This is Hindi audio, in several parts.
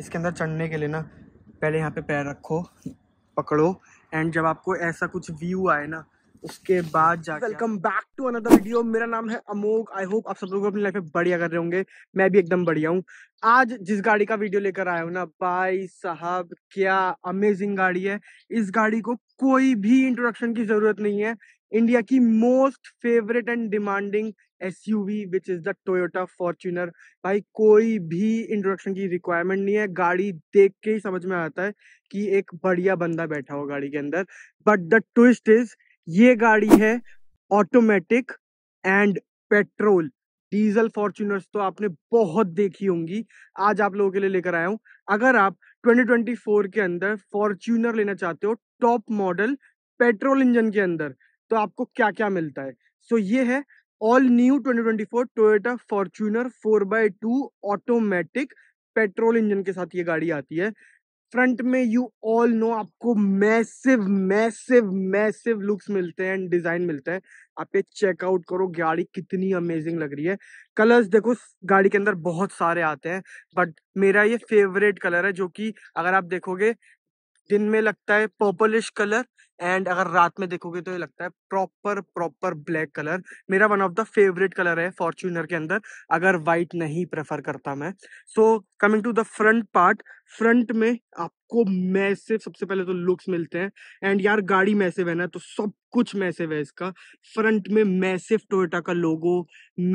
इसके अंदर चढ़ने के लिए ना पहले यहाँ पे पैर रखो पकड़ो एंड जब आपको ऐसा कुछ व्यू आए ना उसके बाद जाके welcome back to another video मेरा नाम है अमोक आई होप आप सब लोग अपनी लाइफ में बढ़िया कर रहे होंगे मैं भी एकदम बढ़िया हूँ आज जिस गाड़ी का वीडियो लेकर आया हूँ ना भाई साहब क्या अमेजिंग गाड़ी है इस गाड़ी को कोई भी इंट्रोडक्शन की जरूरत नहीं है इंडिया की most favourite and demanding S U V which is the Toyota Fortuner भाई कोई भी इंट्रोडक्शन की रिक्वायरमेंट नहीं है गाड़ी देख के ही समझ में आता है कि एक बढ़िया बंदा बैठा हो गाड़ी के अंदर बट द ट्विस्ट इज ये गाड़ी है automatic and petrol diesel Fortuners तो आपने बहुत देखी होंगी आज आप लोगों के लिए लेकर आया हूँ अगर आप 2024 के अंदर फॉर्च्यूनर लेना चाहते हो टॉप मॉडल पेट्रोल इंजन के अंदर तो आपको क्या क्या मिलता है सो so, ये है all new 2024 Toyota by two automatic petrol engine के साथ ये गाड़ी आती है फ्रंट में यू ऑल नो आपको मैसिव मैसिव मैसिव लुक्स मिलते हैं एंड डिजाइन मिलते हैं आप ये चेकआउट करो गाड़ी कितनी अमेजिंग लग रही है कलर्स देखो गाड़ी के अंदर बहुत सारे आते हैं बट मेरा ये फेवरेट कलर है जो कि अगर आप देखोगे दिन में लगता है पर्पलिश कलर एंड अगर रात में देखोगे तो ये लगता है प्रॉपर प्रॉपर ब्लैक कलर मेरा one of the favourite colour है फॉर्च्यूनर के अंदर अगर वाइट नहीं प्रेफर करता मैं so coming to the front part front में आपको मैसिव सबसे पहले तो लुक्स मिलते हैं एंड यार गाड़ी मैसिव है ना तो सब कुछ मैसिव है इसका फ्रंट में मैसिव टोयोटा का लोगो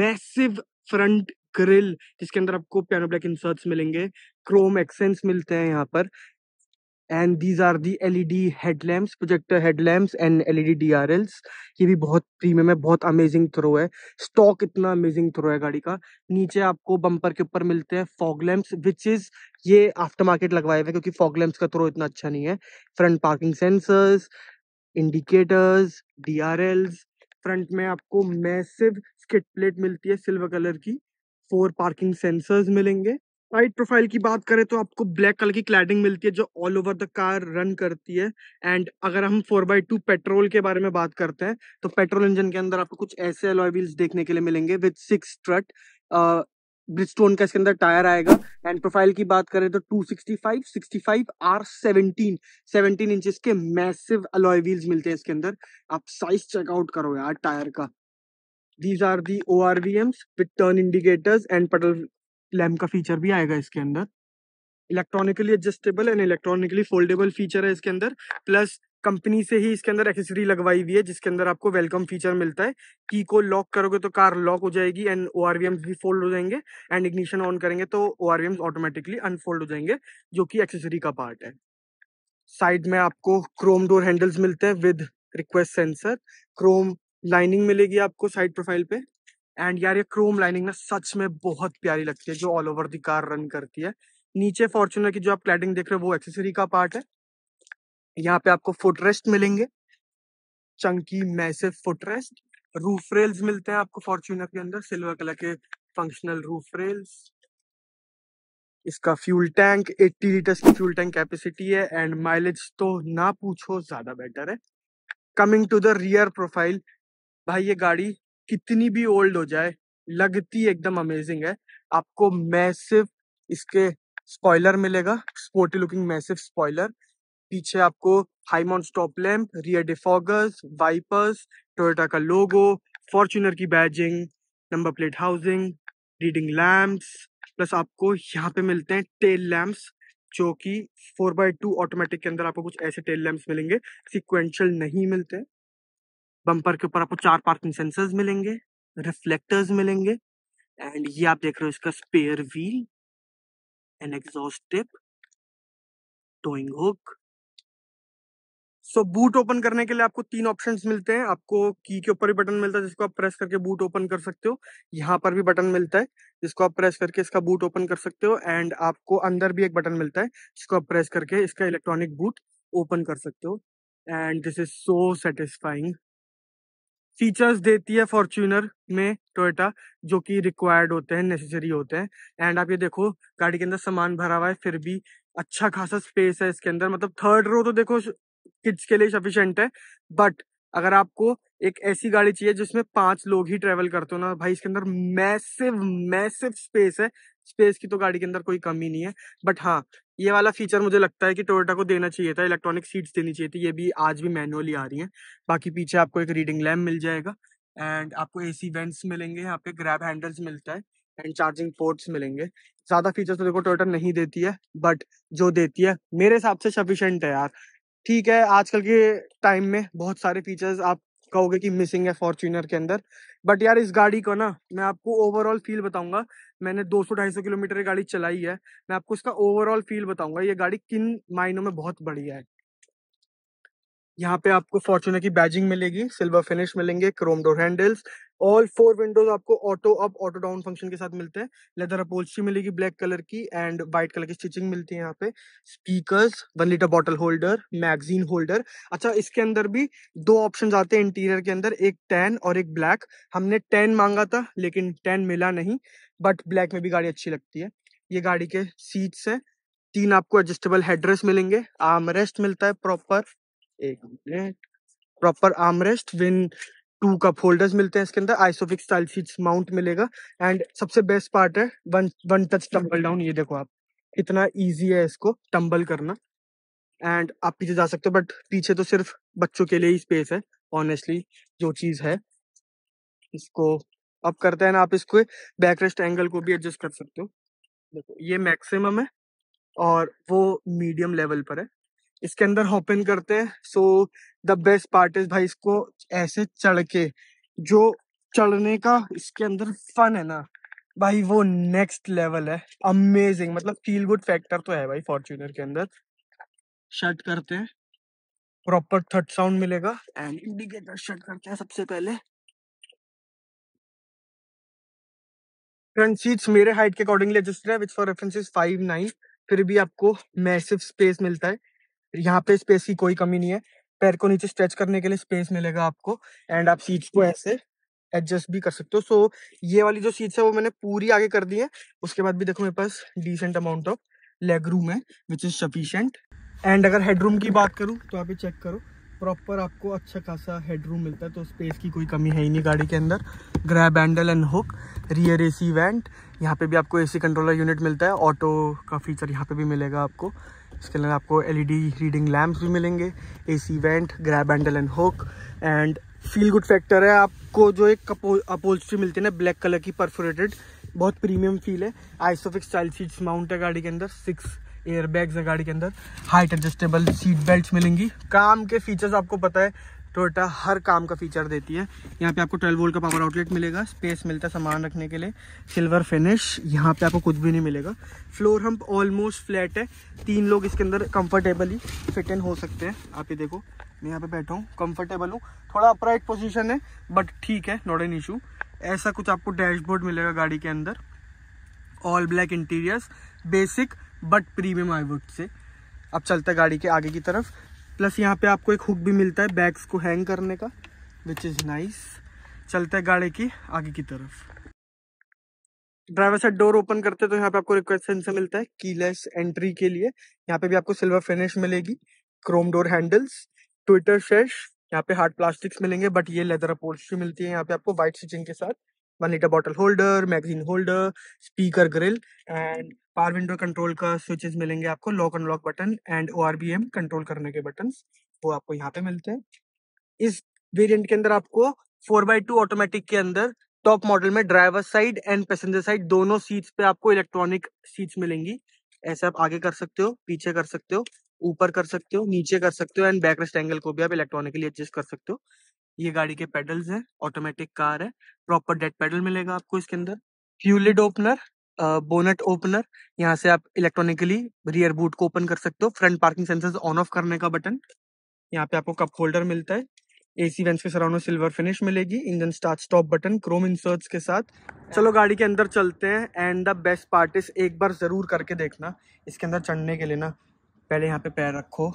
मैसिव फ्रंट ग्रिल जिसके अंदर आपको पियानो ब्लैक इंसर्ट्स मिलेंगे क्रोम एक्सेंस मिलते हैं यहाँ पर and these are the and these are the and L E D D R Ls ये भी बहुत प्रीमियम है बहुत अमेजिंग थ्रो है स्टॉक इतना अमेजिंग थ्रो है गाड़ी का नीचे आपको बम्पर के ऊपर मिलते हैं फॉग लैम्प्स विच इज ये आफ्टर मार्केट लगवाए हुए क्योंकि फॉग लैम्प्स का थ्रो इतना अच्छा नहीं है front parking sensors indicators D R Ls front में आपको मैसिव स्किट प्लेट मिलती है सिल्वर कलर की फोर पार्किंग सेंसर्स मिलेंगे साइड प्रोफाइल की बात करें तो आपको ब्लैक कलर की क्लैडिंग मिलती है जो all over the car run करती है एंड अगर हम फोर बाई टू पेट्रोल के बारे में बात करते हैं तो पेट्रोल इंजन के अंदर आपको कुछ ऐसे अलॉय व्हील्स देखने के लिए मिलेंगे विद सिक्स ट्रट ब्रिजस्टोन का इसके अंदर टायर आएगा एंड प्रोफाइल की बात करें तो 265 65 आर 17 17 इंचेस के मैसिव अलॉय व्हील्स मिलते हैं इसके अंदर आप साइज चेकआउट करो यार टायर का these are the ORVMs with turn indicators and pedal lamp का फीचर भी आएगा इसके अंदर electronically adjustable and electronically foldable feature है इसके अंदर प्लस कंपनी से ही इसके अंदर एक्सेसरी लगवाई हुई है जिसके अंदर आपको वेलकम फीचर मिलता है की को लॉक करोगे तो कार लॉक हो जाएगी एंड ओ भी फोल्ड हो जाएंगे एंड इग्निशन ऑन करेंगे तो ओ ऑटोमेटिकली अनफोल्ड हो जाएंगे जो कि एक्सेसरी का पार्ट है साइड में आपको क्रोम डोर हैंडल्स मिलते हैं with request sensor chrome lining मिलेगी आपको साइड प्रोफाइल पे एंड यार ये क्रोम लाइनिंग ना सच में बहुत प्यारी लगती है जो all over the car run करती है नीचे फॉर्चुनर की जो आप क्लैडिंग देख रहे हो वो एक्सेसरी का पार्ट है यहाँ पे आपको फुटरेस्ट मिलेंगे chunky massive footrest roof rails मिलते हैं आपको फॉर्चुनर के अंदर सिल्वर कलर के फंक्शनल रूफ रेल्स इसका फ्यूल टैंक 80 लीटर्स की फ्यूल टैंक कैपेसिटी है एंड माइलेज तो ना पूछो ज्यादा बेटर है coming to the rear profile भाई ये गाड़ी कितनी भी ओल्ड हो जाए लगती एकदम अमेजिंग है आपको मैसिव इसके स्पॉइलर मिलेगा स्पोर्टी लुकिंग मैसिव स्पॉइलर पीछे आपको high mount stop lamp rear defoggers wipers Toyota का लोगो फॉर्चुनर की badging number plate housing reading lamps plus आपको यहाँ पे मिलते हैं टेल लैम्प्स जो कि फोर बाय टू ऑटोमेटिक के अंदर आपको कुछ ऐसे टेल लैम्प्स मिलेंगे सिक्वेंशियल नहीं मिलते बम्पर के ऊपर आपको चार पार्किंग सेंसर्स मिलेंगे रिफ्लेक्टर्स मिलेंगे एंड ये आप देख रहे हो इसका spare wheel an exhaust tip towing hook so boot open करने के लिए आपको तीन ऑप्शंस मिलते हैं आपको की के ऊपर भी बटन मिलता है जिसको आप प्रेस करके बूट ओपन कर सकते हो यहाँ पर भी बटन मिलता है जिसको आप प्रेस करके इसका बूट ओपन कर सकते हो एंड आपको अंदर भी एक बटन मिलता है जिसको आप प्रेस करके इसका इलेक्ट्रॉनिक बूट ओपन कर सकते हो and this is so satisfying features देती है फॉर्च्यूनर में टोयोटा जो कि रिक्वायर्ड होते हैं नेसेसरी होते हैं एंड आप ये देखो गाड़ी के अंदर सामान भरा हुआ है फिर भी अच्छा खासा स्पेस है इसके अंदर मतलब थर्ड रो तो देखो किड्स के लिए सफिशियंट है बट अगर आपको एक ऐसी गाड़ी चाहिए जिसमें पांच लोग ही ट्रेवल करते हो ना भाई इसके अंदर मैसिव मैसिव स्पेस है स्पेस की तो गाड़ी के अंदर कोई कमी नहीं है बट हाँ ये वाला फीचर मुझे लगता है कि टोयोटा को देना चाहिए था इलेक्ट्रॉनिक सीट्स देनी चाहिए थी ये भी आज भी मैनुअली आ रही हैं बाकी पीछे आपको एक रीडिंग लैम्प मिल जाएगा एंड आपको ए सी वेंट्स मिलेंगे यहाँ पे ग्रैब हैंडल्स मिलता है एंड चार्जिंग पोर्ट्स मिलेंगे ज़्यादा फीचर्स तो देखो टोयोटा नहीं देती है बट जो देती है मेरे हिसाब से सफिशेंट है यार ठीक है आजकल के टाइम में बहुत सारे फीचर्स आप कहोगे कि मिसिंग है फॉर्चूनर के अंदर बट यार इस गाड़ी को ना मैं आपको ओवरऑल फील बताऊंगा मैंने दो सौ ढाई सौ किलोमीटर गाड़ी चलाई है मैं आपको इसका ओवरऑल फील बताऊंगा ये गाड़ी किन मायनों में बहुत बढ़िया है यहाँ पे आपको फॉर्चुनर की बैजिंग मिलेगी सिल्वर फिनिश मिलेंगे chrome door handles all four windows आपको auto up auto down function के साथ मिलते हैं लेदर अपोलस्ट्री मिलेगी ब्लैक कलर की एंड व्हाइट कलर की स्टिचिंग मिलती है यहाँ पे speakers one litre bottle holder magazine holder अच्छा इसके अंदर भी दो ऑप्शन आते हैं इंटीरियर के अंदर एक टेन और एक ब्लैक हमने टेन मांगा था लेकिन टेन मिला नहीं बट ब्लैक में भी गाड़ी अच्छी लगती है ये गाड़ी के सीट्स है तीन आपको एडजस्टेबल हेडरेस्ट मिलेंगे आर्म रेस्ट मिलता है प्रॉपर एक मिनट प्रॉपर आर्म रेस्ट विन टू का फोल्डर्स मिलते हैं इसके अंदर आइसोफिक स्टाइल शीट्स माउंट मिलेगा एंड सबसे बेस्ट पार्ट है one one touch tumble down ये देखो आप इतना ईजी है इसको टम्बल करना एंड आप पीछे जा सकते हो बट पीछे तो सिर्फ बच्चों के लिए ही स्पेस है ऑनेस्टली जो चीज़ है इसको अब करते हैं ना आप इसको बैक रेस्ट एंगल को भी एडजस्ट कर सकते हो देखो ये मैक्सिमम है और वो मीडियम लेवल पर है इसके अंदर हॉप इन करते हैं so the best part is भाई इसको ऐसे चढ़ के जो चढ़ने का इसके अंदर फन है ना भाई वो नेक्स्ट लेवल है अमेजिंग मतलब फील गुड फैक्टर तो है भाई फॉर्च्यूनर के अंदर शट करते हैं प्रॉपर थर्ड साउंड मिलेगा एंड इंडिकेटर शट करते हैं सबसे पहले फ्रंट सीट्स मेरे हाइट के अकॉर्डिंगली एडजस्टेड है which for reference is five nine फिर भी आपको मैसिव स्पेस मिलता है यहाँ पे स्पेस की कोई कमी नहीं है पैर को नीचे स्ट्रेच करने के लिए स्पेस मिलेगा आपको एंड आप सीट्स को ऐसे एडजस्ट भी कर सकते हो सो so, ये वाली जो सीट्स है वो मैंने पूरी आगे कर दी है उसके बाद भी देखो मेरे पास decent amount of leg room है विच इज़ सफिशेंट एंड अगर हेडरूम की बात करूँ तो आप ये चेक करो प्रॉपर आपको अच्छा खासा हेडरूम मिलता है तो स्पेस की कोई कमी है ही नहीं गाड़ी के अंदर grab handle and hook rear AC vent यहाँ पे भी आपको एसी कंट्रोलर यूनिट मिलता है ऑटो का फीचर यहाँ पे भी मिलेगा आपको इसके अंदर आपको एलईडी रीडिंग लैम्प भी मिलेंगे AC vent grab handle and hook and feel good factor है आपको जो एक अपोल्स्ट्री मिलती है ना ब्लैक कलर की परफोरेटेड बहुत प्रीमियम फील है आइसोफिक्स स्टाइल सीट्स माउंट है गाड़ी के अंदर सिक्स एयरबैग्स है गाड़ी के अंदर हाइट एडजस्टेबल सीट बेल्ट मिलेंगी काम के फीचर्स आपको पता है टोयोटा हर काम का फीचर देती है यहाँ पे आपको 12 वोल्ट का पावर आउटलेट मिलेगा स्पेस मिलता है सामान रखने के लिए सिल्वर फिनिश यहाँ पे आपको कुछ भी नहीं मिलेगा फ्लोर हम ऑलमोस्ट फ्लैट है तीन लोग इसके अंदर कंफर्टेबली फिट इन हो सकते हैं आप ये देखो मैं यहाँ पे बैठा हूँ कंफर्टेबल हूँ थोड़ा अपराइट पोजिशन है बट ठीक है नॉट एन इशू ऐसा कुछ आपको डैशबोर्ड मिलेगा गाड़ी के अंदर all black interiors basic but premium I would say अब चलते हैं गाड़ी के आगे की तरफ प्लस यहाँ पे आपको एक हुक भी मिलता है बैग्स को हैंग करने का विच इज़ नाइस चलते हैं गाड़ी की आगे की तरफ ड्राइवर साइड डोर ओपन करते तो यहाँ पे आपको रिक्वेस्ट सेंसर मिलता है कीलेस एंट्री के लिए यहाँ पे भी आपको सिल्वर फिनिश मिलेगी क्रोम डोर हैंडल्स ट्विटर शेष यहाँ पे हार्ड प्लास्टिक्स मिलेंगे बट ये लेदर अपोर्ची मिलती है यहाँ पे आपको व्हाइट स्टिचिंग के साथ one litre bottle holder magazine holder speaker grille and power window control का स्विचेस मिलेंगे आपको लॉक अनलॉक बटन एंड ओ कंट्रोल करने के बटन वो आपको यहाँ पे मिलते हैं इस वेरियंट के अंदर आपको फोर बाई टू ऑटोमेटिक के अंदर टॉप मॉडल में driver side and passenger side दोनों सीट्स पे आपको इलेक्ट्रॉनिक सीट्स मिलेंगी ऐसे आप आगे कर सकते हो पीछे कर सकते हो ऊपर कर सकते हो नीचे कर सकते हो एंड बैक रेस्ट एंगल को भी आप इलेक्ट्रॉनिकली एडजस्ट कर सकते हो ये गाड़ी के पेडल्स हैं ऑटोमेटिक कार है प्रॉपर डेड पेडल मिलेगा आपको इसके अंदर फ्यूलिड ओपनर बोनट ओपनर यहाँ से आप इलेक्ट्रॉनिकली रियर बूट को ओपन कर सकते हो front parking sensors on off करने का बटन यहाँ पे आपको कप होल्डर मिलता है एसी वेंस के सराउंड सिल्वर फिनिश मिलेगी engine start stop button chrome inserts के साथ चलो गाड़ी के अंदर चलते हैं एंड द बेस्ट पार्ट इस एक बार ज़रूर करके देखना इसके अंदर चढ़ने के लिए ना पहले यहाँ पे पैर रखो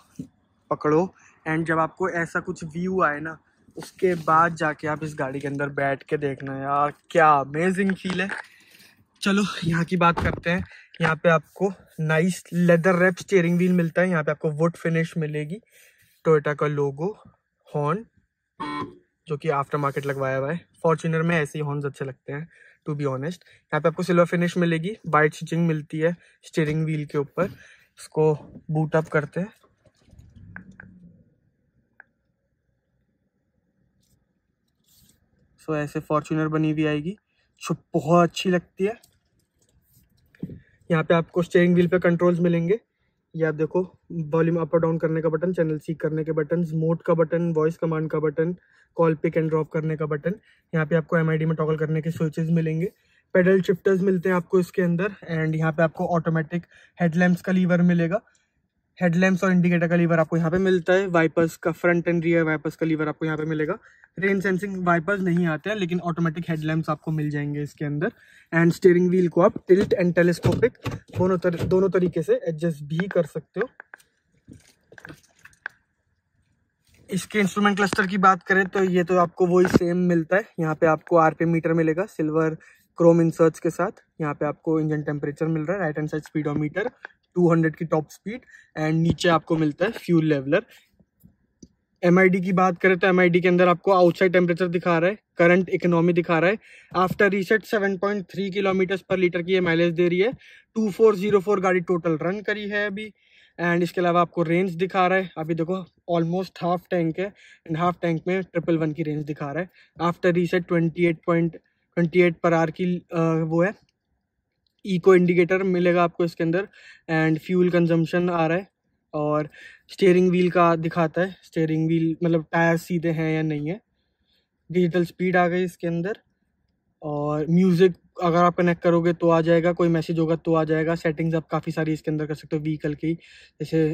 पकड़ो एंड जब आपको ऐसा कुछ व्यू आए ना उसके बाद जाके आप इस गाड़ी के अंदर बैठ के देखना यार क्या अमेजिंग फील है चलो यहाँ की बात करते हैं यहाँ पे आपको nice leather wrap steering wheel मिलता है यहाँ पे आपको वुड फिनिश मिलेगी टोयोटा का लोगो हॉर्न जो कि आफ्टर मार्केट लगवाया हुआ है फॉर्चुनर में ऐसे ही हॉर्न अच्छे लगते हैं टू बी ऑनेस्ट यहाँ पे आपको सिल्वर फिनिश मिलेगी वाइट स्टिचिंग मिलती है स्टेयरिंग व्हील के ऊपर इसको बूट अप करते हैं सो so, ऐसे फॉर्चुनर बनी हुई आएगी सो बहुत अच्छी लगती है यहाँ पे आपको स्टेयरिंग व्हील पे कंट्रोल्स मिलेंगे ये आप देखो वॉल्यूम अप और डाउन करने का बटन चैनल सीख करने के बटन मोड का बटन वॉइस कमांड का button call pick and drop करने का बटन यहाँ पे आपको एम में टॉगल करने के स्विचेज मिलेंगे पेडल शिफ्टर्स मिलते हैं आपको इसके अंदर एंड यहाँ पे आपको ऑटोमेटिक हेडलैम्प्स का लीवर मिलेगा हेडलैम्प्स और इंडिकेटर का लीवर आपको यहाँ पे मिलता है वाइपर्स का फ्रंट एंड रियर वाइपर्स का लीवर आपको यहाँ पे मिलेगा रेन सेंसिंग वाइपर्स नहीं आते हैं लेकिन ऑटोमेटिक हेडलैम्प्स आपको मिल जाएंगे इसके अंदर एंड स्टेयरिंग व्हील को आप टिल्ट एंड टेलीस्कोपिक दोनों तर, दोनों तरीके से एडजस्ट भी कर सकते हो इसके इंस्ट्रूमेंट क्लस्टर की बात करें तो ये तो आपको वही सेम मिलता है यहाँ पे आपको आरपीएम मीटर मिलेगा सिल्वर क्रोम इंसर्ट्स के साथ यहाँ पे आपको इंजन टेम्परेचर मिल रहा है राइट हैंड साइड स्पीडोमीटर 200 की टॉप स्पीड एंड नीचे आपको मिलता है फ्यूल लेवलर एम की बात करें तो एम के अंदर आपको आउटसाइड टेम्परेचर दिखा रहा है करंट इकोनॉमी दिखा रहा है after reset 7.3 kilometre per litre की ये माइलेज दे रही है 2404 गाड़ी टोटल रन करी है अभी एंड इसके अलावा आपको रेंज दिखा रहा है अभी देखो ऑलमोस्ट हाफ टैंक है एंड हाफ टैंक में ट्रिपल वन की रेंज दिखा रहा है after reset twenty eight point twenty eight per hour की वो है इको इंडिकेटर मिलेगा आपको इसके अंदर एंड फ्यूल कंजम्पशन आ रहा है और स्टेयरिंग व्हील का दिखाता है स्टेयरिंग व्हील मतलब टायर सीधे हैं या नहीं है डिजिटल स्पीड आ गई इसके अंदर और म्यूज़िक अगर आप कनेक्ट करोगे तो आ जाएगा कोई मैसेज होगा तो आ जाएगा सेटिंग्स आप काफ़ी सारी इसके अंदर कर सकते हो व्हीकल की जैसे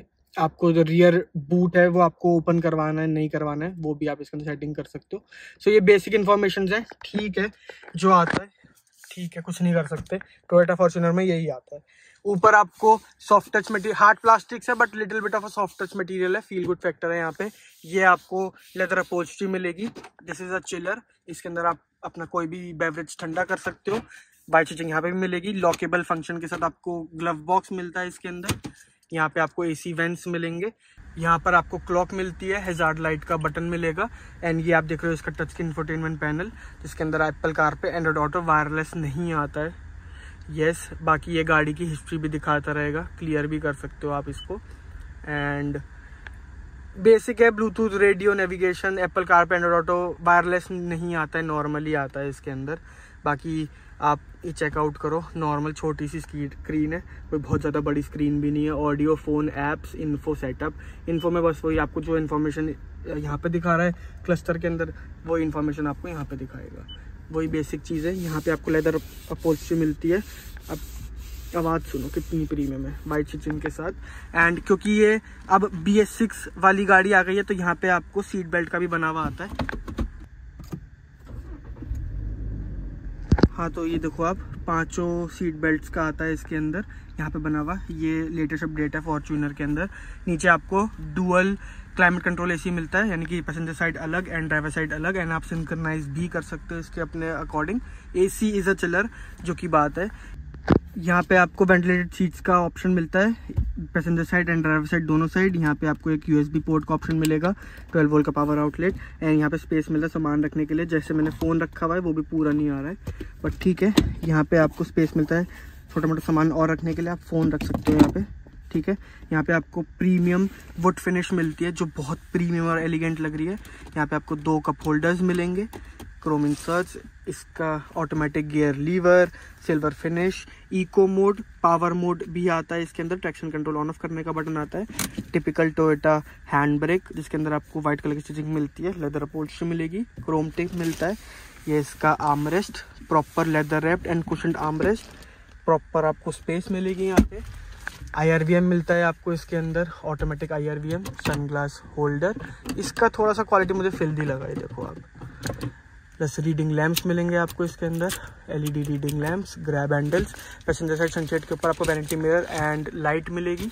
आपको जो रियर बूट है वो आपको ओपन करवाना है नहीं करवाना है वो भी आप इसके अंदर सेटिंग कर सकते हो सो so, ये बेसिक इन्फॉर्मेशन है ठीक है जो आता है ठीक है कुछ नहीं कर सकते टोयोटा फॉर्चुनर में यही आता है ऊपर आपको soft touch material hard plastic है but little bit of a soft touch material है फील गुड फैक्टर है यहाँ पे ये आपको लेदर अपोस्ट्री मिलेगी दिस इज अ चिलर इसके अंदर आप अपना कोई भी बेवरेज ठंडा कर सकते हो बाई चीजिंग यहाँ पे भी मिलेगी लॉकेबल फंक्शन के साथ आपको ग्लव बॉक्स मिलता है इसके अंदर यहाँ पे आपको एसी वेंट्स मिलेंगे यहाँ पर आपको क्लॉक मिलती है हेजार्ड लाइट का बटन मिलेगा एंड ये आप देख रहे हो इसका टच स्क्रीन इंफोटेनमेंट पैनल जिसके अंदर Apple CarPlay Android Auto wireless नहीं आता है यस yes, बाकी ये गाड़ी की हिस्ट्री भी दिखाता रहेगा क्लियर भी कर सकते हो आप इसको एंड बेसिक है Bluetooth radio navigation Apple CarPlay Android Auto wireless नहीं आता है नॉर्मली आता है इसके अंदर बाकी आप ये चेकआउट करो नॉर्मल छोटी सी स्क्रीन है कोई बहुत ज़्यादा बड़ी स्क्रीन भी नहीं है audio phone apps info setup info में बस वही आपको जो इन्फॉर्मेशन यहाँ पे दिखा रहा है क्लस्टर के अंदर वो इन्फॉर्मेशन आपको यहाँ पे दिखाएगा वही बेसिक चीज़ है यहाँ पे आपको लेदर अपोस्ट्री मिलती है अब आवाज़ सुनो कितनी प्रीमियम है बाइक चिचिन के साथ एंड क्योंकि ये अब बी एस सिक्स वाली गाड़ी आ गई है तो यहाँ पर आपको सीट बेल्ट का भी बना हुआ आता है हाँ तो ये देखो आप पांचों सीट बेल्ट्स का आता है इसके अंदर यहाँ पे बना हुआ ये लेटेस्ट अपडेट है फॉर्चूनर के अंदर नीचे आपको डुअल क्लाइमेट कंट्रोल एसी मिलता है यानी कि पैसेंजर साइड अलग एंड ड्राइवर साइड अलग एंड आप सिंकनाइज भी कर सकते हो इसके अपने according AC is a chiller जो कि बात है यहाँ पे आपको वेंटिलेटेड सीट्स का ऑप्शन मिलता है passenger side and driver side दोनों साइड यहाँ पे आपको एक यूएसबी पोर्ट का ऑप्शन मिलेगा 12 वोल्ट का पावर आउटलेट एंड यहाँ पे स्पेस मिलता है सामान रखने के लिए जैसे मैंने फ़ोन रखा हुआ है वो भी पूरा नहीं आ रहा है बट ठीक है यहाँ पे आपको स्पेस मिलता है छोटा मोटा सामान और रखने के लिए आप फ़ोन रख सकते हो यहाँ पर ठीक है यहाँ पे आपको प्रीमियम वुड फिनिश मिलती है जो बहुत प्रीमियम और एलिगेंट लग रही है यहाँ पे आपको दो कप होल्डर्स मिलेंगे क्रोम इंसर्ट्स इसका automatic gear lever silver finish eco mode power mode भी आता है इसके अंदर ट्रैक्शन कंट्रोल ऑन ऑफ करने का बटन आता है टिपिकल टोयोटा हैंड ब्रेक जिसके अंदर आपको व्हाइट कलर की स्टिचिंग मिलती है लेदर अपोल्स्ट्री मिलेगी क्रोम टिक मिलता है ये इसका armrest proper leather wrapped and cushion armrest proper आपको स्पेस मिलेगी यहाँ पे आई मिलता है आपको इसके अंदर automatic I R sunglass holder इसका थोड़ा सा क्वालिटी मुझे फिल्दी लगा है देखो आप प्लस रीडिंग लैम्प्स मिलेंगे आपको इसके अंदर LED e reading lamps grab handles passenger side sunshade के ऊपर आपको वैनिटी मिरर एंड लाइट मिलेगी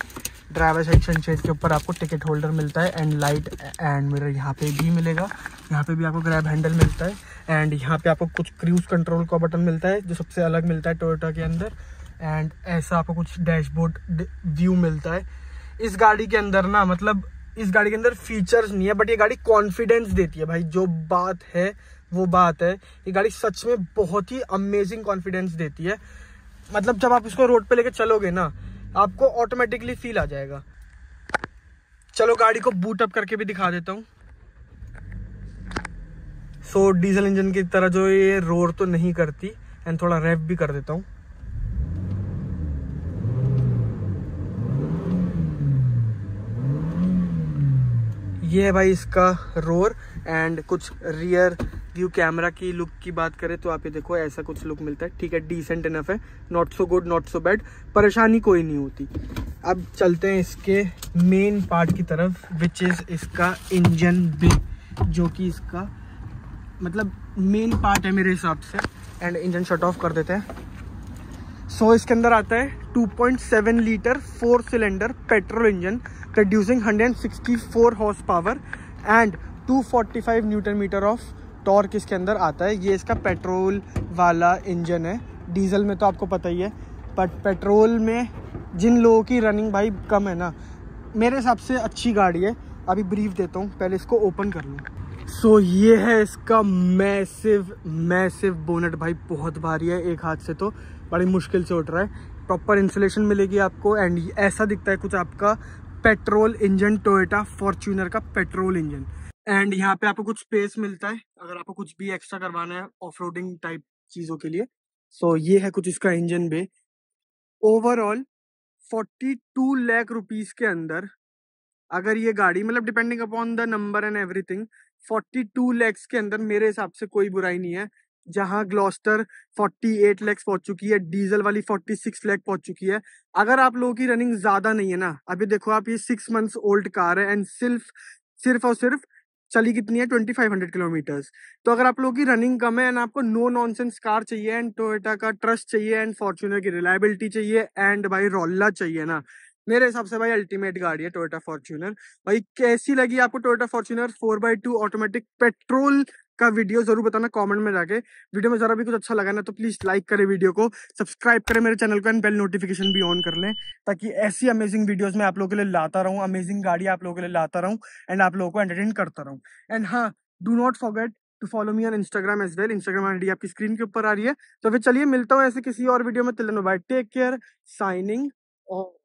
ड्राइवर साइड सनशेड के ऊपर आपको टिकट होल्डर मिलता है एंड लाइट एंड मिरर यहाँ पे भी मिलेगा यहाँ पे भी आपको ग्रैब हैंडल मिलता है एंड यहाँ पे आपको कुछ क्रूज़ कंट्रोल का बटन मिलता है जो सबसे अलग मिलता है टोयोटा के अंदर एंड ऐसा आपको कुछ डैशबोर्ड व्यू मिलता है इस गाड़ी के अंदर ना मतलब इस गाड़ी के अंदर फीचर्स नहीं है बट ये गाड़ी कॉन्फिडेंस देती है भाई जो बात है वो बात है ये गाड़ी सच में बहुत ही अमेजिंग कॉन्फिडेंस देती है मतलब जब आप इसको रोड पे लेके चलोगे ना आपको ऑटोमेटिकली फील आ जाएगा चलो गाड़ी को बूट अप करके भी दिखा देता हूँ सो so, डीजल इंजन की तरह जो ये रोड तो नहीं करती एंड थोड़ा रेव भी कर देता हूँ ये है भाई इसका रोर एंड कुछ रियर व्यू कैमरा की लुक की बात करें तो आप ये देखो ऐसा कुछ लुक मिलता है ठीक है डिसेंट इनफ है not so good not so bad परेशानी कोई नहीं होती अब चलते हैं इसके मेन पार्ट की तरफ विच इज़ इसका इंजन बे जो कि इसका मतलब मेन पार्ट है मेरे हिसाब से एंड इंजन शट ऑफ कर देते हैं सो so, इसके अंदर आता है 2.7 litre four cylinder petrol engine producing 164 horse power and 245 newton meter of torque इसके अंदर आता है ये इसका पेट्रोल वाला इंजन है डीजल में तो आपको पता ही है बट पेट्रोल में जिन लोगों की रनिंग भाई कम है ना मेरे हिसाब से अच्छी गाड़ी है अभी ब्रीफ देता हूँ पहले इसको ओपन कर लूँ सो so, ये है इसका मैसिव मैसिव बोनट भाई बहुत भारी है एक हाथ से तो बड़ी मुश्किल से उठ रहा है प्रॉपर इंसुलेशन मिलेगी आपको एंड ऐसा दिखता है कुछ आपका पेट्रोल इंजन टोयोटा फॉर्च्यूनर का पेट्रोल इंजन एंड यहाँ पे आपको कुछ स्पेस मिलता है अगर आपको कुछ भी एक्स्ट्रा करवाना है ऑफ टाइप चीज़ों के लिए सो so, ये है कुछ इसका engine bay overall 42 lakh rupees के अंदर अगर ये गाड़ी मतलब depending upon the number and everything 42 lakhs के अंदर मेरे हिसाब से कोई बुराई नहीं है जहां ग्लोस्टर 48 लैक्स पहुंच चुकी है डीजल वाली 46 लैख पहुंच चुकी है अगर आप लोगों की रनिंग ज्यादा नहीं है ना अभी देखो आप ये सिक्स मंथ्स ओल्ड कार है एंड सिर्फ सिर्फ और सिर्फ चली कितनी है ट्वेंटी फाइव हंड्रेड किलोमीटर्स तो अगर आप लोगों की रनिंग कम है एंड आपको नो नॉनसेंस कार चाहिए एंड टोयोटा का ट्रस्ट चाहिए एंड फॉर्चुनर की रिलायबिलिटी चाहिए एंड भाई रोल्ला चाहिए ना मेरे हिसाब से भाई अल्टीमेट गाड़ी है टोयोटा फॉर्च्यूनर भाई कैसी लगी आपको Toyota Fortuner four by two automatic petrol का वीडियो जरूर बताना कमेंट में जाके वीडियो में जरा भी कुछ अच्छा लगा ना तो प्लीज लाइक करें वीडियो को सब्सक्राइब करें मेरे चैनल को एंड बेल नोटिफिकेशन भी ऑन कर लें ताकि ऐसी अमेजिंग वीडियोस में आप लोगों के लिए लाता रहूँ अमेजिंग गाड़ी आप लोगों के लिए लाता रहूँ एंड आप लोगों को एंटरटेन करता रहूँ एंड हाँ do not forget to follow me on Instagram as well Instagram ID आपकी स्क्रीन के ऊपर आ रही है तो फिर चलिए मिलता हूँ ऐसे किसी और वीडियो में till then bye take care signing और